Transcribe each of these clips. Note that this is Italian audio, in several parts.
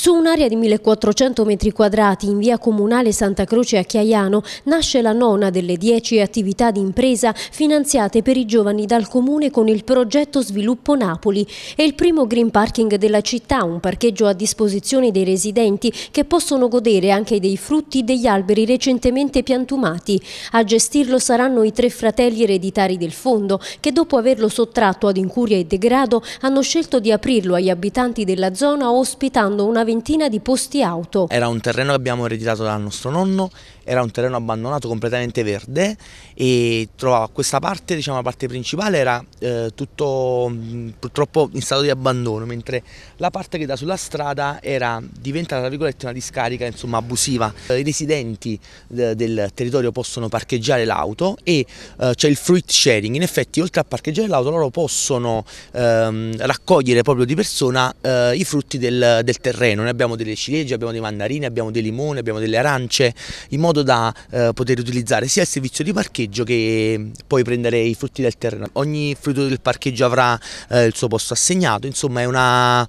Su un'area di 1400 metri quadrati in via comunale Santa Croce a Chiaiano nasce la nona delle dieci attività di impresa finanziate per i giovani dal comune con il progetto Sviluppo Napoli e il primo green parking della città, un parcheggio a disposizione dei residenti che possono godere anche dei frutti degli alberi recentemente piantumati. A gestirlo saranno i tre fratelli ereditari del fondo che dopo averlo sottratto ad incuria e degrado hanno scelto di aprirlo agli abitanti della zona ospitando una ventina di posti auto. Era un terreno che abbiamo ereditato dal nostro nonno, era un terreno abbandonato completamente verde e trovava questa parte, diciamo la parte principale era eh, tutto mh, mm, purtroppo in stato di abbandono, mentre la parte che dà sulla strada era diventata tra virgolette una discarica insomma abusiva. I residenti de eh, del territorio possono parcheggiare l'auto e eh, c'è il fruit sharing, in effetti oltre a parcheggiare l'auto loro possono ehm, raccogliere proprio di persona eh, i frutti del, del terreno noi abbiamo delle ciliegie, abbiamo dei mandarini, abbiamo dei limoni, abbiamo delle arance, in modo da eh, poter utilizzare sia il servizio di parcheggio che poi prendere i frutti del terreno. Ogni frutto del parcheggio avrà eh, il suo posto assegnato, insomma è una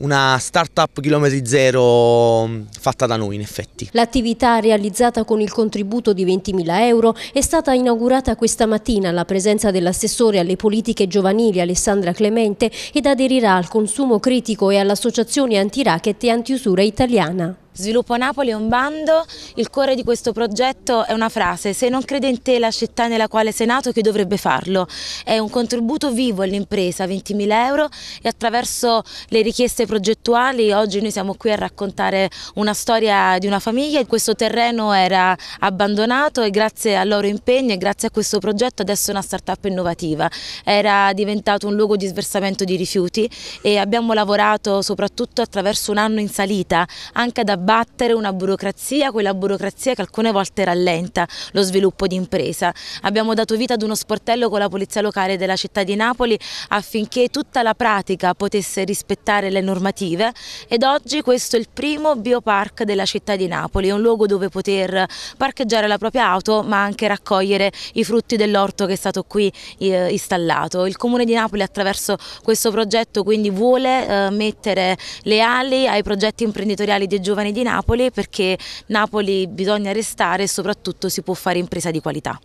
una startup chilometri zero mm, fatta da noi in effetti. L'attività realizzata con il contributo di 20.000 euro è stata inaugurata questa mattina alla presenza dell'assessore alle politiche giovanili Alessandra Clemente ed aderirà al consumo critico e all'associazione anti-racket e antiusura italiana. Sviluppo Napoli è un bando, il cuore di questo progetto è una frase, se non crede in te la città nella quale sei nato chi dovrebbe farlo? È un contributo vivo all'impresa, 20.000 euro e attraverso le richieste progettuali oggi noi siamo qui a raccontare una storia di una famiglia, questo terreno era abbandonato e grazie al loro impegno e grazie a questo progetto adesso è una start-up innovativa, era diventato un luogo di sversamento di rifiuti e abbiamo lavorato soprattutto attraverso un anno in salita anche ad abbattere una burocrazia, quella burocrazia che alcune volte rallenta lo sviluppo di impresa. Abbiamo dato vita ad uno sportello con la Polizia Locale della città di Napoli affinché tutta la pratica potesse rispettare le normative ed oggi questo è il primo biopark della città di Napoli, è un luogo dove poter parcheggiare la propria auto ma anche raccogliere i frutti dell'orto che è stato qui eh, installato. Il Comune di Napoli attraverso questo progetto quindi vuole eh, mettere le ali ai progetti imprenditoriali dei giovani di Napoli perché Napoli bisogna restare e soprattutto si può fare impresa di qualità.